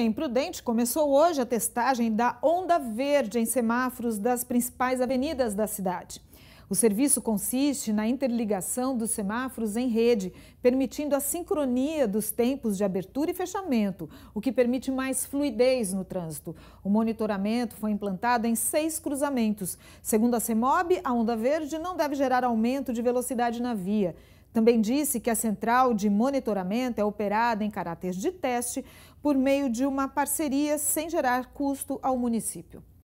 em Imprudente começou hoje a testagem da Onda Verde em semáforos das principais avenidas da cidade. O serviço consiste na interligação dos semáforos em rede, permitindo a sincronia dos tempos de abertura e fechamento, o que permite mais fluidez no trânsito. O monitoramento foi implantado em seis cruzamentos. Segundo a CEMOB, a onda verde não deve gerar aumento de velocidade na via. Também disse que a central de monitoramento é operada em caráter de teste por meio de uma parceria sem gerar custo ao município.